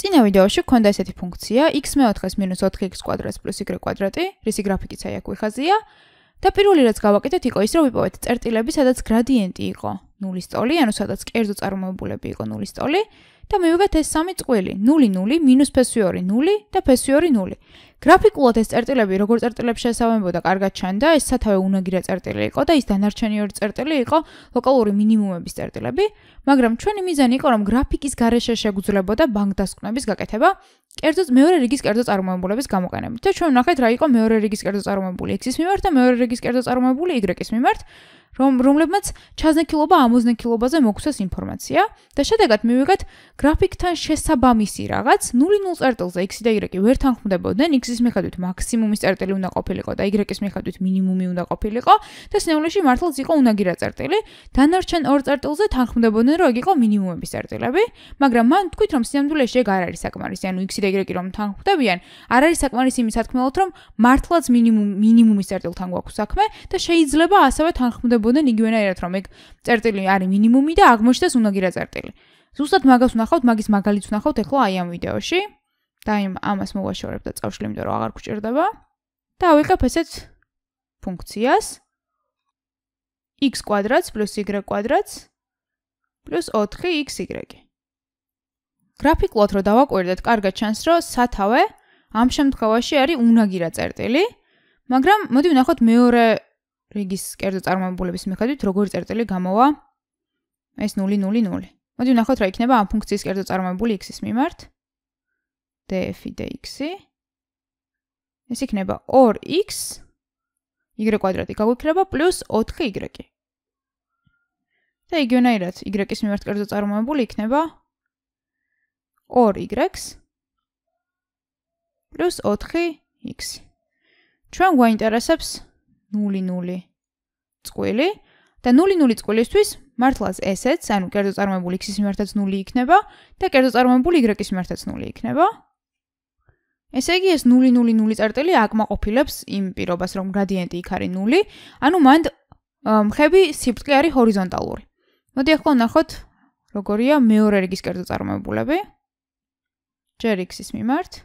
წინა ვიდეოში გვქონდა ესეთი ფუნქცია x-4-ის მინუს 4x კვადრატს პლუს y კვადრატი, რისი გრაფიკიც აი აქ ვიხაზია. და პირველი რაც გავაკეთეთ, იყო ის, რომ ვიპოვეთ წერტილები, სადაც გრადიენტი იყო 0-ის ტოლი, ანუ სადაც კერძო წარმომავლობები იყო 0-ის ტოლი და მივიღეთ ეს სამი წყვილი: 0-0, -ფესვი 2, 0 და ფესვი 2, გრაფიკულად ეს წერტილები როგორ წერტილებს შეესაბამებოდა კარგად ჩანდა ეს სათავე უნაგირა წერტილი იყო და ის დანარჩენი ორი წერტილი იყო ლოკალური მინიმუმების წერტილები მაგრამ ჩვენი მიზანი იყო რომ გრაფიკის გარეშე შეგვძლებოდა ბანკდასკვნების გაკეთება კერძოდ მეორე რიგის კერძო წარმოებულების გამოყენებით და ჩვენ ვნახეთ რა იყო მეორე რიგის კერძო წარმოებული X-ის მიმართ და მეორე რიგის კერძო წარმოებული Y-ის მიმართ რომ რომლებმაც ჩაზნექილობა ამოზნექილობაზე მოგხსეს ინფორმაცია და შედეგად მივიღეთ გრაფიკთან შესაბამისი რაღაც 0-0 წერტილზე X და Y ვერთანხმდებოდნენ X x-ის მიხედვით მაქსიმუმის წერტილი უნდა ყოფილიყო და y-ის მიხედვით მინიმუმი უნდა ყოფილიყო და სნეულში მართლაც იყო უნაგირა წერტილი. დანარჩენ ორ წერტილზე თანხმდებოდნენ, რომ ეგ იყო მინიმუმების წერტილები, მაგრამ მან თქვით, რომ სიამდვილეში ეგ არ არის საკმარისი, ანუ x-ი და y-ი რომ თანხმდებიან, არ არის საკმარისი იმის სათქმელად, რომ მართლაც მინიმუმ მინიმუმის წერტილთან გვაქვს საქმე და შეიძლება ასევე თანხმდებოდნენ იგივენაირად, რომ ეგ წერტილი არის მინიმუმი და აღმოჩნდეს უნაგირა წერტილი. ზუსტად მაგას ვნახავთ, მაგის მაგალითს ვნახავთ ახლა აი ამ ვიდეოში. და იმ ამას მოვაშორებ და წავშლი, იმიტომ რომ აღარ გჭირდება. და ავიღებ ესეც ფუნქციას x კვადრატს + y კვადრატს + 4xy. გრაფიკულად რო დავაკვირდეთ, კარგად ჩანს, რომ სათავე ამ შემთხვევაში არის უნაგი რა წერტილი, მაგრამ მოდი ვნახოთ მეორე რიგის კერძო წარმომავლობის მიხედვით, როგორი წერტილი გამოვა ეს 0 0 0. მოდი ვნახოთ რა იქნება ამ ფუნქციის კერძო წარმომავლობის x-ის მიმართ. 0 df dx-ი. ეს იქნება 2x y კვადრატი გაგვიქრება პლუს 4y. და იგივენაირად y-ის მიმართ კერძო წარმოებული იქნება 2y-ს პლუს 4x. ჩვენ გვაინტერესებს 0,0 წყვილი და 0,0 წყვილისთვის მართლაც ესეც, ანუ კერძო წარმოებული x-ის მიმართაც 0 იქნება და კერძო წარმოებული y-ის მიმართაც 0 იქნება. ესე იგი ეს 000 წერტილი აკმაყოფილებს იმ პირობას, რომ გრადიენტი იქ არის 0, ანუ მან მხები სიბრტყე არის ჰორიზონტალური. მოდი ახლა ნახოთ, როგორია მეორე რიგის კერძო წარმოებულები. ჯერ x-ის მიმართ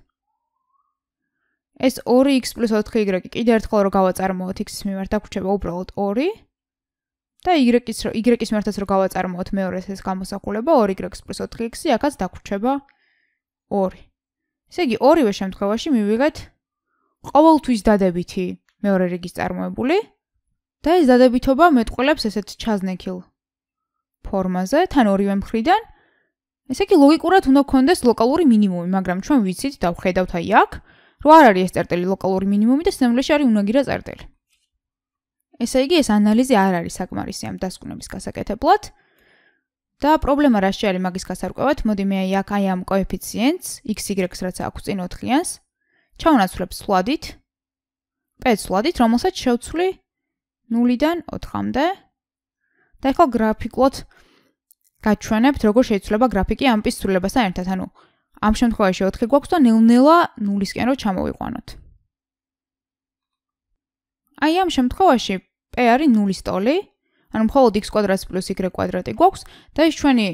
ეს 2x + 4y კიდევ ერთხელ რო გავაწარმოოთ x-ის მიმართ დაგვრჩება უბრალოდ 2 და y-ის რო y-ის მიმართაც რო გავაწარმოოთ მეორეს ეს გამოსახულება 2x + 4x-ი ახაც დაგვრჩება 2 ესე იგი ორივე შემთხვევაში მივიღეთ ყოველთვის დადებითი მეორე რიგის წარმოებული და ეს დადებითობა მეტყოლებს ესეთ ჩაზნექილ ფორმაზე თან ორივე მხრიდან ესე იგი ლოგიკურად უნდა გქონდეს ლოკალური მინიმუმი მაგრამ ჩვენ ვიცით და ვხედავთ აი აქ რომ არ არის ეს წერტილი ლოკალური მინიმუმი და სიმრავლეში არის უნაგირა წერტილი ესე იგი ეს ანალიზი არ არის საკმარისი ამ დასკვნების გასაკეთებლად და პრობლემა რა შეიძლება არის მაგის გასარკვევად? მოდი მე აი აქ აი ამ კოეფიციენტს xy-ს რაც აქვს წინ 4-იანს ჩავნაცვლებ სვლადით. პეც სვლადით, რომელსაც შევცვლი 0-დან 4-მდე. და ახლა გრაფიკულად გაჩვენებთ, როგორ შეიძლება გრაფიკი ამ პის ცვლილებასთან ერთად, ანუ ამ შემთხვევაში 4 გვაქვს და ნელ-ნელა 0-ისკენ რო ჩამოვიყვანოთ. აი ამ შემთხვევაში p არის 0-ის ტოლი. ანუ მხოლოდ x კვადრატს პლუს y კვადრატი გვაქვს და ეს ჩვენი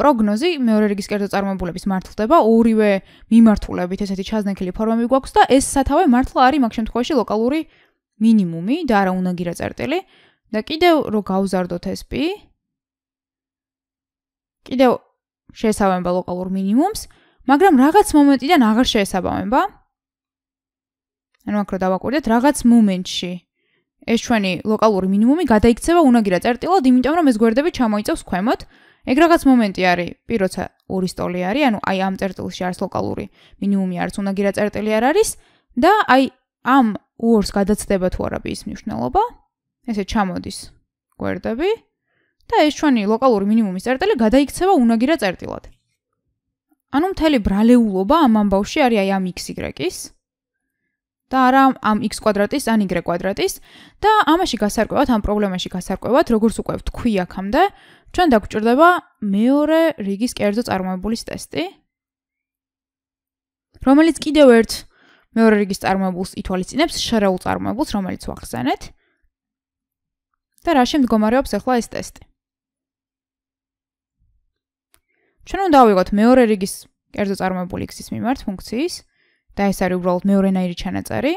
პროგნოზი მეორე რიგის კერძო წარმომავლობის მართლდება ორივე მიმართულებით ესეთი ჩაზნექილი ფორმები გვაქვს და ეს სათავე მართლა არის მაგ შემთხვევაში ლოკალური მინიმუმი და არა უნაგირა წერტილი და კიდევ რო გავზარდოთ ეს p კიდევ შეესაბამება ლოკალურ მინიმუმს მაგრამ რაღაც მომენტიდან აღარ შეესაბამება ანუ აქ რო დავაკვირდეთ რაღაც მომენტში ეს ჩვენი ლოკალური მინიმუმი გადაიქცევა უნაგირა წერტილად, იმიტომ რომ ეს გვერდები ჩამოიწევს ქვემოთ. ეგ რაღაც მომენტი არის, პიროცა ორი სტოლი არის, ანუ აი ამ წერტილში არის ლოკალური მინიმუმი, არც უნაგირა წერტილი არ არის და აი ამ უორს გადაცდება თუ არა ის მნიშვნელობა. ესე ჩამოდის გვერდები და ეს ჩვენი ლოკალური მინიმუმის წერტილი გადაიქცევა უნაგირა წერტილად. ანუ მთელი ბრალეულობა ამ ამბავში არის აი ამ XY-ის. და არა ამ x კვადრატის ან y კვადრატის და ამაში გასარკვევად ამ პრობლემაში გასარკვევად როგორც უკვე ვთქვი აქამდე ჩვენ დაგვჭირდება მეორე რიგის კერძო წარმოებულის ტესტი რომელიც კიდევ ერთ მეორე რიგის წარმოებულს ითვალისწინებს შრეულ წარმოებულს რომელიც ვახსენეთ და რა შემდგომარეობს ახლა ეს ტესტი ჩვენ უნდა ავიღოთ მეორე რიგის კერძო წარმოებული x-ის მიმართ ფუნქციის და ეს არის უბრალოდ მეორენაირი ჩანაწერი.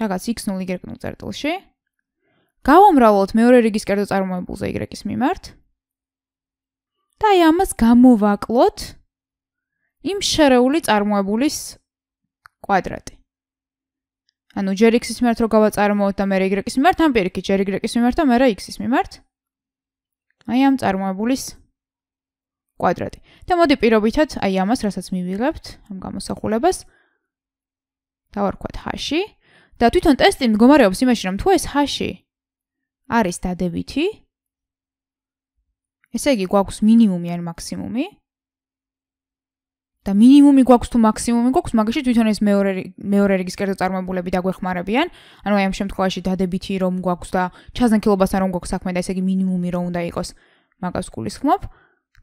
რაღაც x0 y0 წერტილში. გავომრავლოთ მეორე რიგის კერძო წარმოებულზე y-ის მიმართ. და აი ამას გამოვაკლოთ იმ შერეული წარმოებულის კვადრატი. ანუ ჯერ x-ის მიმართ რო გავაწარმოოთ და მეორე y-ის მიმართ, ან პირიქით, ჯერ y-ის მიმართ და მეორე x-ის მიმართ. აი ამ წარმოებულის კვადრატი. და მოდი პირობითად აი ამას, რასაც მივიღებთ ამ გამოსახულებას დავარქვათ h და თვითონ ტესტი მდგომარეობს იმაში, რომ თუ ეს h არის დადებითი ესე იგი გვაქვს მინიმუმი ან მაქსიმუმი და მინიმუმი გვაქვს თუ მაქსიმუმი გვაქვს, მაგაში თვითონ ეს მეორე მეორე რიგის კერძო წარმომავლები დაგვეხმარებიან. ანუ აი ამ შემთხვევაში დადებითი რომ გვაქვს და ჩაზნექილობასთან რომ გვაქვს საქმე და ესე იგი მინიმუმი რომ უნდა იყოს, მაგას გულისხმობ.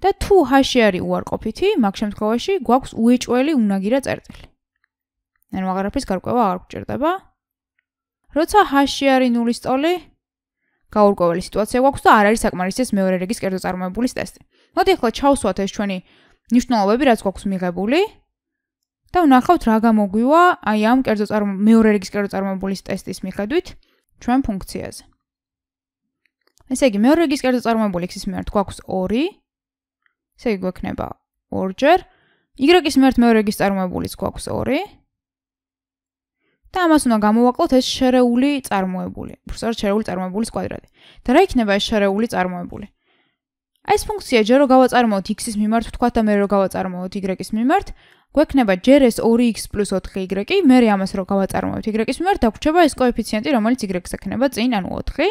და თუ ჰაში არის უარყოფითი, მაგ შემთხვევაში გვაქვს უეჭველი უნაგირა წერტილი. ანუ აღარაფრის გარკვევა არ გვჭირდება. როცა ჰაში არის ნულის ტოლი, გაურკვეველი სიტუაცია გვაქვს და არ არის საკმარისი ეს მეორე რიგის კერძო წარმოებული ტესტი. მოდი ახლა ჩავსვათ ეს ჩვენი ნიშნულობები, რაც გვაქვს მიღებული. და ვნახავთ რა გამოგვივა აი ამ კერძო წარმო მეორე რიგის კერძო წარმოებული ტესტის მიხედვით ჩვენ ფუნქციაზე. ესე იგი, მეორე რიგის კერძო წარმოებული x-ის მიმართ გვაქვს 2 ესე იგი გვექნება ორჯერ y-ის მერტ მეორეგის წარმოებულიც გვაქვს 2 და ამას უნდა გამოვაკლოთ ეს შერეული წარმოებული. უბრალოდ შერეული წარმოებულის კვადრატი. და რა იქნება ეს შერეული წარმოებული? აი ეს ფუნქცია ჯერ რო გავაწარმოოთ x-ის მიმართ თქვა და მე რო გავაწარმოოთ y-ის მიმართ გვექნება ჯერ ეს 2x + 4y, მე ამას რო გავაწარმოოთ y-ის მიმართ დაგვრჩება ეს კოეფიციენტი, რომელიც y-ს ექნება წინ, ანუ 4.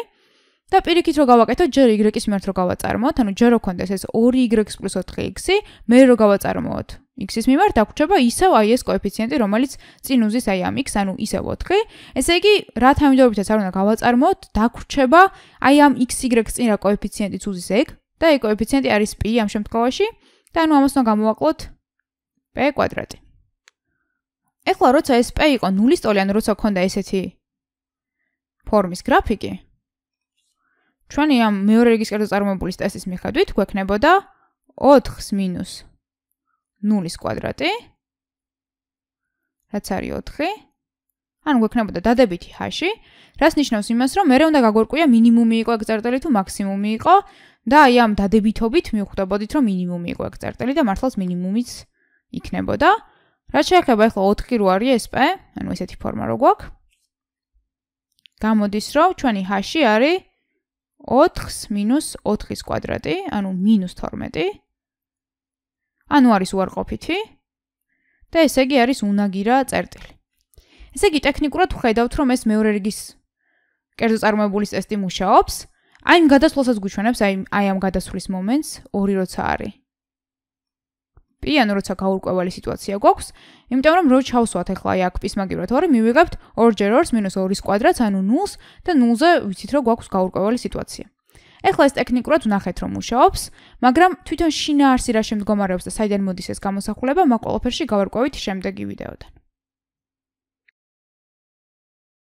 და პირიქით რო გავაკეთო, ჯერ y-ის მიმართ რო გავაწარმოოთ, ანუ ჯერ რო კონდეს ეს 2y 4x-ი, მე რო გავაწარმოოთ x-ის მიმართ, დაგვრჩება ისევ აი ეს კოეფიციენტი, რომელიც წინ უზის აი ამ x, ანუ ისევ 4. ესე იგი, რა თანმიმდევრობითაც არ უნდა გავაწარმოოთ, დაგვრჩება აი ამ x-y-ს წინ რა კოეფიციენტიც უზის ეგ და ეგ კოეფიციენტი არის p ამ შემთხვევაში და ანუ ამასთან გამოვაკლოთ p კვადრატი. ეხლა როცა ეს p იყო 0-ის ტოლი, ანუ როცა გქონდა ესეთი ფორმის გრაფიკი, ჩვენი ამ მეორე რიგის კერძო წარმოებულის ტესტის მიხედვით გვექნებოდა 4-ს მინუს 0-ის კვადრატი რაც არის 4 ანუ გვექნებოდა დადებითი ჰაში, რაც ნიშნავს იმას, რომ მეორე უნდა გაგვერკვია მინიმუმი იყო ეგ წერტილი თუ მაქსიმუმი იყო და აი ამ დადებითობით მივხვდებოდით, რომ მინიმუმი იყო ეგ წერტილი და მართლაც მინიმუმიც იქნებოდა. რაც შეეხება ახლა 4 რო არის ESP, ანუ ესეთი ფორმა რო გვაქვს. გამოდის, რომ ჩვენი ჰაში არის 4-ს მინუს 4-ის კვადრატი, ანუ მინუს 12. ანუ არის უარყოფითი. და ესე იგი არის უნაგირა წერტილი. ესე იგი ტექნიკურად ვხედავთ, რომ ეს მეორე რიგის კერძო წარმოებული წესტი მუშაობს. აი იმ გადასვლასაც გვიჩვენებს, აი აი ამ გადასვლის მომენტს 2 როცა არის. პიანო როცა გაურკვეველი სიტუაცია გვაქვს, იმიტომ რომ რო ჩავსვათ ახლა აი აქ პის მაგივრად 2, მივიღებთ 2 2-ს -2 კვადრატს, ანუ 0-ს და 0-ზე ვიცით რომ გვაქვს გაურკვეველი სიტუაცია. ახლა ეს ტექნიკურად ვნახეთ რომ მუშაობს, მაგრამ თვითონ შინაარსი რა შემდგომარეობს და საიდან მოდის ეს გამოსახულება, მაგ ყველაფერში გავარკვევით შემდეგი ვიდეოდან.